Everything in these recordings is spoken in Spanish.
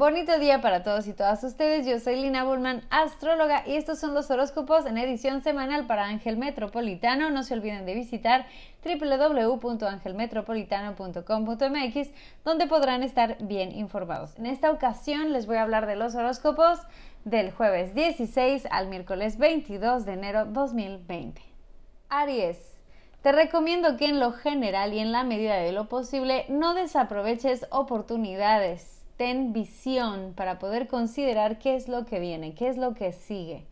Bonito día para todos y todas ustedes. Yo soy Lina Bullman, astróloga, y estos son los horóscopos en edición semanal para Ángel Metropolitano. No se olviden de visitar www.angelmetropolitano.com.mx, donde podrán estar bien informados. En esta ocasión les voy a hablar de los horóscopos del jueves 16 al miércoles 22 de enero 2020. Aries. Te recomiendo que en lo general y en la medida de lo posible no desaproveches oportunidades ten visión para poder considerar qué es lo que viene, qué es lo que sigue.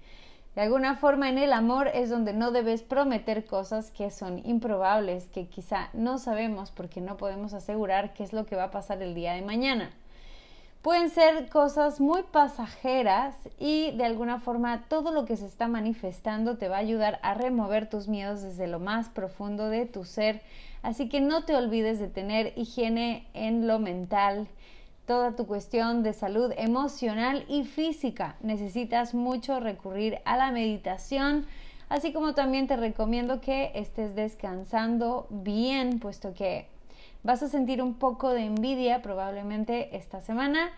De alguna forma en el amor es donde no debes prometer cosas que son improbables, que quizá no sabemos porque no podemos asegurar qué es lo que va a pasar el día de mañana. Pueden ser cosas muy pasajeras y de alguna forma todo lo que se está manifestando te va a ayudar a remover tus miedos desde lo más profundo de tu ser. Así que no te olvides de tener higiene en lo mental, toda tu cuestión de salud emocional y física. Necesitas mucho recurrir a la meditación, así como también te recomiendo que estés descansando bien, puesto que vas a sentir un poco de envidia probablemente esta semana.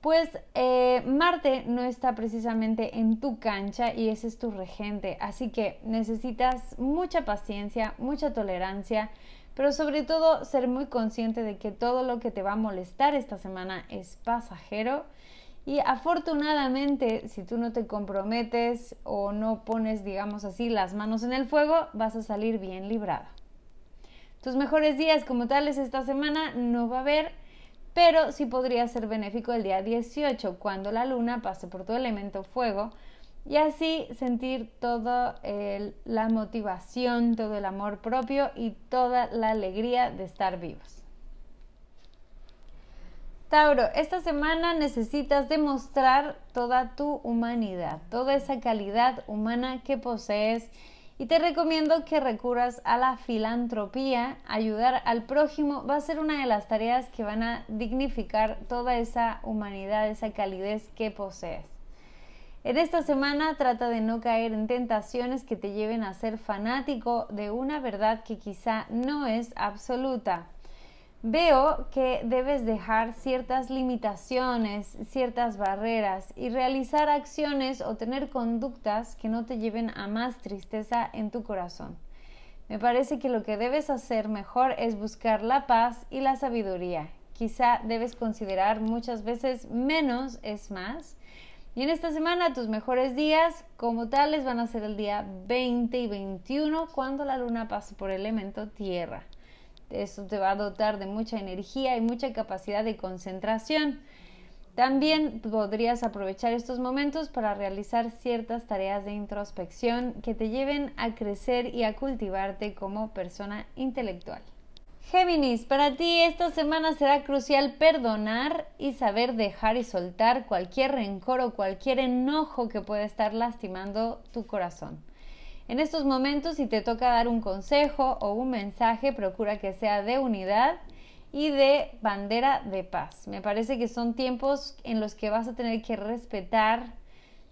Pues eh, Marte no está precisamente en tu cancha y ese es tu regente, así que necesitas mucha paciencia, mucha tolerancia, pero sobre todo ser muy consciente de que todo lo que te va a molestar esta semana es pasajero. Y afortunadamente, si tú no te comprometes o no pones, digamos así, las manos en el fuego, vas a salir bien librada. Tus mejores días como tales esta semana no va a haber, pero sí podría ser benéfico el día 18, cuando la luna pase por tu elemento fuego, y así sentir toda la motivación, todo el amor propio y toda la alegría de estar vivos. Tauro, esta semana necesitas demostrar toda tu humanidad, toda esa calidad humana que posees y te recomiendo que recurras a la filantropía. Ayudar al prójimo va a ser una de las tareas que van a dignificar toda esa humanidad, esa calidez que posees. En esta semana trata de no caer en tentaciones que te lleven a ser fanático de una verdad que quizá no es absoluta. Veo que debes dejar ciertas limitaciones, ciertas barreras y realizar acciones o tener conductas que no te lleven a más tristeza en tu corazón. Me parece que lo que debes hacer mejor es buscar la paz y la sabiduría. Quizá debes considerar muchas veces menos es más y en esta semana tus mejores días como tales van a ser el día 20 y 21 cuando la luna pasa por el elemento tierra. Eso te va a dotar de mucha energía y mucha capacidad de concentración. También podrías aprovechar estos momentos para realizar ciertas tareas de introspección que te lleven a crecer y a cultivarte como persona intelectual. Géminis, para ti esta semana será crucial perdonar y saber dejar y soltar cualquier rencor o cualquier enojo que pueda estar lastimando tu corazón. En estos momentos, si te toca dar un consejo o un mensaje, procura que sea de unidad y de bandera de paz. Me parece que son tiempos en los que vas a tener que respetar,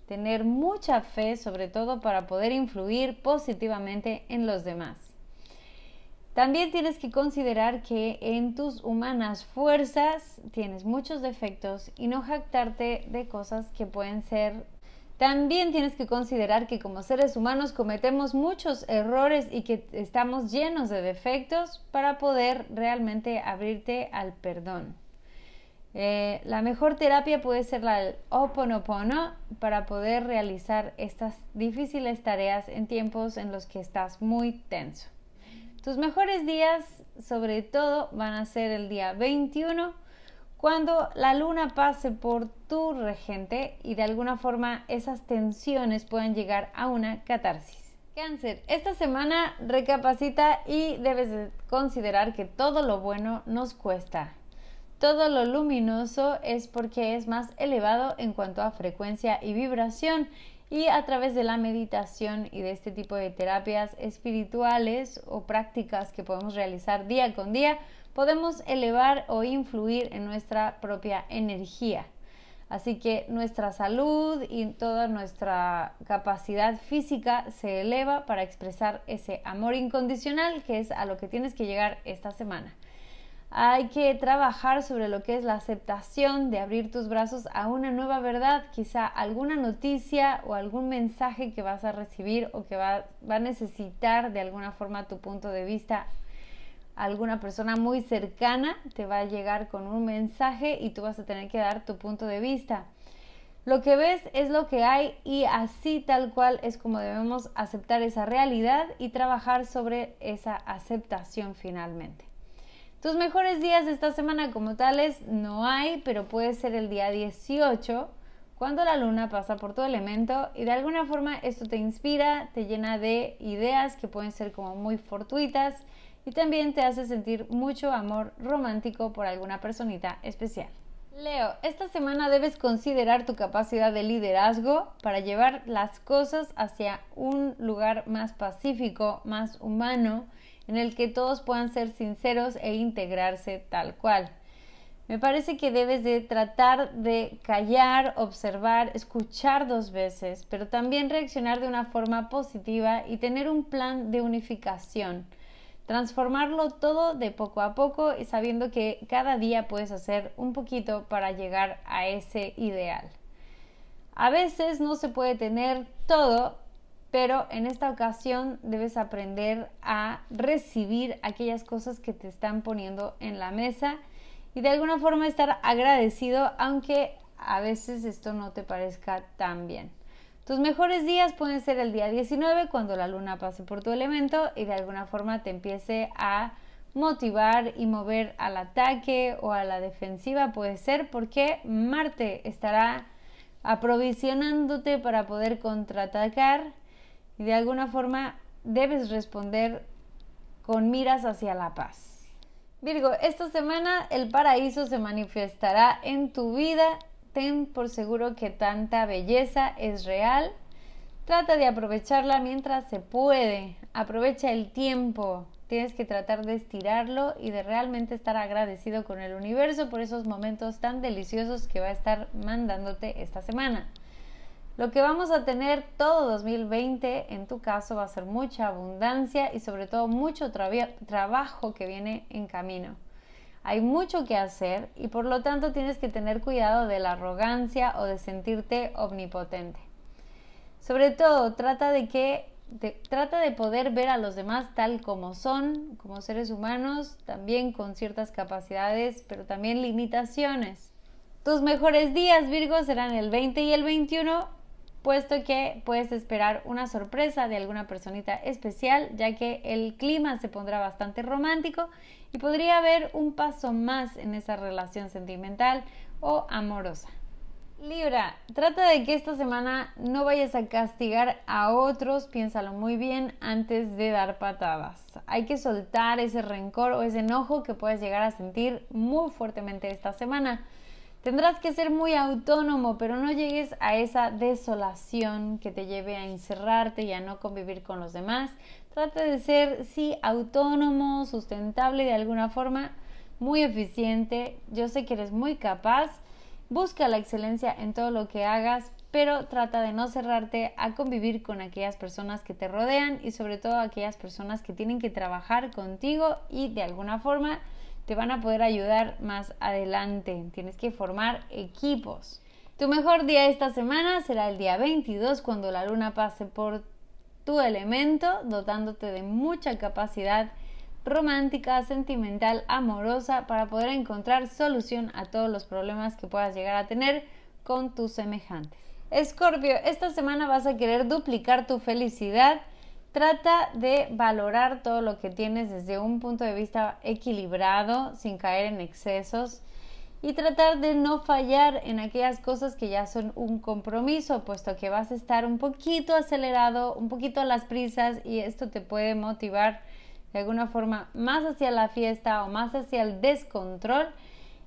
tener mucha fe, sobre todo para poder influir positivamente en los demás. También tienes que considerar que en tus humanas fuerzas tienes muchos defectos y no jactarte de cosas que pueden ser. También tienes que considerar que como seres humanos cometemos muchos errores y que estamos llenos de defectos para poder realmente abrirte al perdón. Eh, la mejor terapia puede ser la del Oponopono para poder realizar estas difíciles tareas en tiempos en los que estás muy tenso. Tus mejores días, sobre todo, van a ser el día 21, cuando la luna pase por tu regente y de alguna forma esas tensiones puedan llegar a una catarsis. Cáncer, esta semana recapacita y debes considerar que todo lo bueno nos cuesta. Todo lo luminoso es porque es más elevado en cuanto a frecuencia y vibración y a través de la meditación y de este tipo de terapias espirituales o prácticas que podemos realizar día con día, podemos elevar o influir en nuestra propia energía. Así que nuestra salud y toda nuestra capacidad física se eleva para expresar ese amor incondicional que es a lo que tienes que llegar esta semana. Hay que trabajar sobre lo que es la aceptación de abrir tus brazos a una nueva verdad, quizá alguna noticia o algún mensaje que vas a recibir o que va, a necesitar de alguna forma tu punto de vista. Alguna persona muy cercana te va a llegar con un mensaje y tú vas a tener que dar tu punto de vista. Lo que ves es lo que hay y así tal cual es como debemos aceptar esa realidad y trabajar sobre esa aceptación finalmente. Tus mejores días de esta semana como tales no hay, pero puede ser el día 18, cuando la luna pasa por tu elemento y de alguna forma esto te inspira, te llena de ideas que pueden ser como muy fortuitas y también te hace sentir mucho amor romántico por alguna personita especial. Leo, esta semana debes considerar tu capacidad de liderazgo para llevar las cosas hacia un lugar más pacífico, más humano en el que todos puedan ser sinceros e integrarse tal cual. Me parece que debes de tratar de callar, observar, escuchar dos veces, pero también reaccionar de una forma positiva y tener un plan de unificación. Transformarlo todo de poco a poco y sabiendo que cada día puedes hacer un poquito para llegar a ese ideal. A veces no se puede tener todo, pero en esta ocasión debes aprender a recibir aquellas cosas que te están poniendo en la mesa y de alguna forma estar agradecido, aunque a veces esto no te parezca tan bien. Tus mejores días pueden ser el día 19 cuando la luna pase por tu elemento y de alguna forma te empiece a motivar y mover al ataque o a la defensiva puede ser porque Marte estará aprovisionándote para poder contraatacar y de alguna forma debes responder con miras hacia la paz. Virgo, esta semana el paraíso se manifestará en tu vida. Ten por seguro que tanta belleza es real. Trata de aprovecharla mientras se puede. Aprovecha el tiempo. Tienes que tratar de estirarlo y de realmente estar agradecido con el universo por esos momentos tan deliciosos que va a estar mandándote esta semana. Lo que vamos a tener todo 2020 en tu caso va a ser mucha abundancia y sobre todo mucho trabajo que viene en camino. Hay mucho que hacer y por lo tanto tienes que tener cuidado de la arrogancia o de sentirte omnipotente. Sobre todo trata de que trata de poder ver a los demás tal como son, como seres humanos, también con ciertas capacidades, pero también limitaciones. Tus mejores días, Virgo, serán el 20 y el 21 puesto que puedes esperar una sorpresa de alguna personita especial, ya que el clima se pondrá bastante romántico y podría haber un paso más en esa relación sentimental o amorosa. Libra, trata de que esta semana no vayas a castigar a otros, piénsalo muy bien antes de dar patadas. Hay que soltar ese rencor o ese enojo que puedes llegar a sentir muy fuertemente esta semana. Tendrás que ser muy autónomo, pero no llegues a esa desolación que te lleve a encerrarte y a no convivir con los demás. Trata de ser, sí, autónomo, sustentable de alguna forma, muy eficiente. Yo sé que eres muy capaz. Busca la excelencia en todo lo que hagas, pero trata de no cerrarte a convivir con aquellas personas que te rodean y sobre todo aquellas personas que tienen que trabajar contigo y de alguna forma te van a poder ayudar más adelante. Tienes que formar equipos. Tu mejor día esta semana será el día 22 cuando la luna pase por tu elemento, dotándote de mucha capacidad romántica, sentimental, amorosa, para poder encontrar solución a todos los problemas que puedas llegar a tener con tus semejantes. Escorpio, esta semana vas a querer duplicar tu felicidad Trata de valorar todo lo que tienes desde un punto de vista equilibrado, sin caer en excesos y tratar de no fallar en aquellas cosas que ya son un compromiso, puesto que vas a estar un poquito acelerado, un poquito a las prisas y esto te puede motivar de alguna forma más hacia la fiesta o más hacia el descontrol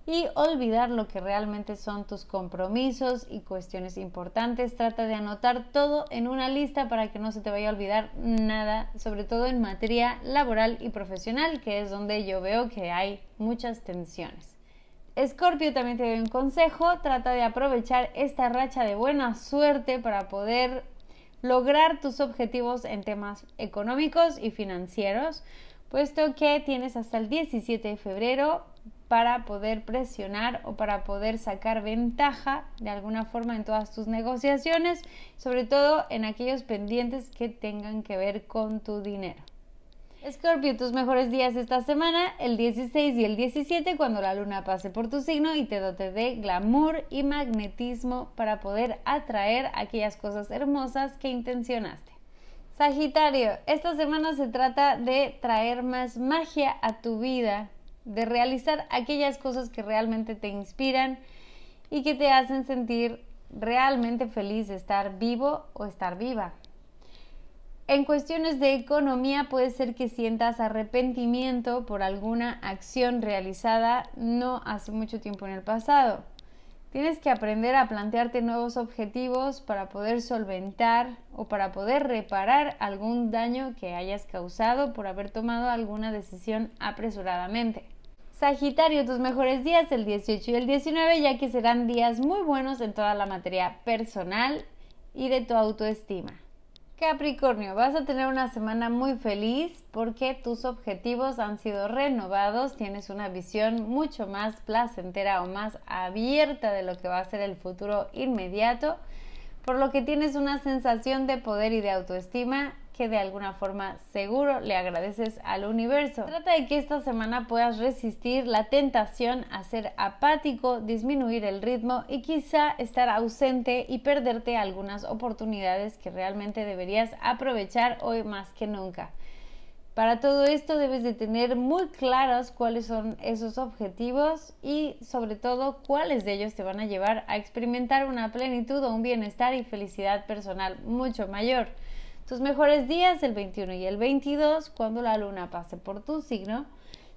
y olvidar lo que realmente son tus compromisos y cuestiones importantes. Trata de anotar todo en una lista para que no se te vaya a olvidar nada, sobre todo en materia laboral y profesional, que es donde yo veo que hay muchas tensiones. Escorpio también te doy un consejo, trata de aprovechar esta racha de buena suerte para poder lograr tus objetivos en temas económicos y financieros puesto que tienes hasta el 17 de febrero para poder presionar o para poder sacar ventaja de alguna forma en todas tus negociaciones, sobre todo en aquellos pendientes que tengan que ver con tu dinero. Escorpio tus mejores días esta semana, el 16 y el 17, cuando la luna pase por tu signo y te dote de glamour y magnetismo para poder atraer aquellas cosas hermosas que intencionaste. Sagitario, esta semana se trata de traer más magia a tu vida de realizar aquellas cosas que realmente te inspiran y que te hacen sentir realmente feliz de estar vivo o estar viva. En cuestiones de economía puede ser que sientas arrepentimiento por alguna acción realizada no hace mucho tiempo en el pasado. Tienes que aprender a plantearte nuevos objetivos para poder solventar o para poder reparar algún daño que hayas causado por haber tomado alguna decisión apresuradamente. Sagitario, tus mejores días el 18 y el 19, ya que serán días muy buenos en toda la materia personal y de tu autoestima. Capricornio, vas a tener una semana muy feliz porque tus objetivos han sido renovados, tienes una visión mucho más placentera o más abierta de lo que va a ser el futuro inmediato, por lo que tienes una sensación de poder y de autoestima de alguna forma seguro le agradeces al universo. Trata de que esta semana puedas resistir la tentación a ser apático, disminuir el ritmo y quizá estar ausente y perderte algunas oportunidades que realmente deberías aprovechar hoy más que nunca. Para todo esto debes de tener muy claros cuáles son esos objetivos y sobre todo cuáles de ellos te van a llevar a experimentar una plenitud o un bienestar y felicidad personal mucho mayor. Tus mejores días el 21 y el 22 cuando la luna pase por tu signo,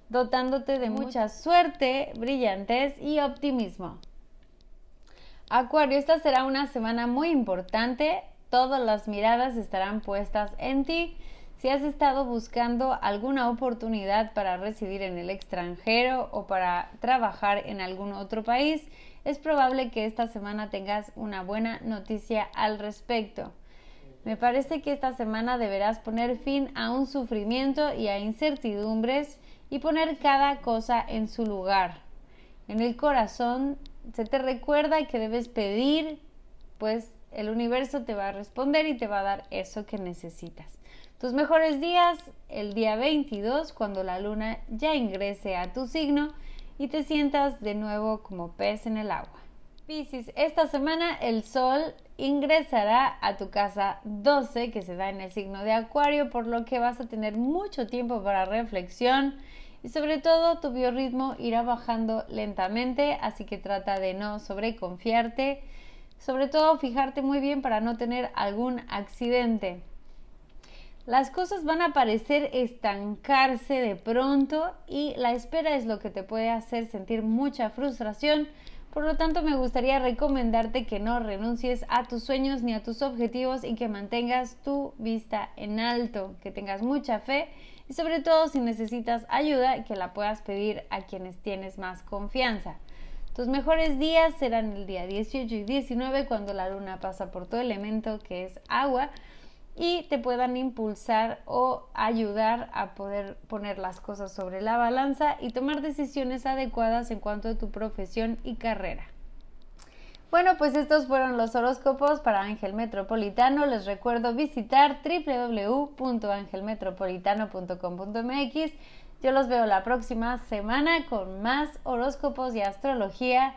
dotándote de mucha suerte, brillantez y optimismo. Acuario, esta será una semana muy importante. Todas las miradas estarán puestas en ti. Si has estado buscando alguna oportunidad para residir en el extranjero o para trabajar en algún otro país, es probable que esta semana tengas una buena noticia al respecto. Me parece que esta semana deberás poner fin a un sufrimiento y a incertidumbres y poner cada cosa en su lugar. En el corazón se te recuerda que debes pedir, pues el universo te va a responder y te va a dar eso que necesitas. Tus mejores días el día 22, cuando la luna ya ingrese a tu signo y te sientas de nuevo como pez en el agua. Piscis, esta semana el Sol ingresará a tu casa 12 que se da en el signo de Acuario, por lo que vas a tener mucho tiempo para reflexión y sobre todo tu biorritmo irá bajando lentamente, así que trata de no sobreconfiarte, sobre todo fijarte muy bien para no tener algún accidente. Las cosas van a parecer estancarse de pronto y la espera es lo que te puede hacer sentir mucha frustración por lo tanto, me gustaría recomendarte que no renuncies a tus sueños ni a tus objetivos y que mantengas tu vista en alto, que tengas mucha fe y sobre todo si necesitas ayuda, que la puedas pedir a quienes tienes más confianza. Tus mejores días serán el día 18 y 19 cuando la luna pasa por tu elemento que es agua y te puedan impulsar o ayudar a poder poner las cosas sobre la balanza y tomar decisiones adecuadas en cuanto a tu profesión y carrera. Bueno, pues estos fueron los horóscopos para Ángel Metropolitano. Les recuerdo visitar www.angelmetropolitano.com.mx. Yo los veo la próxima semana con más horóscopos y astrología.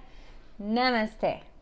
Namaste.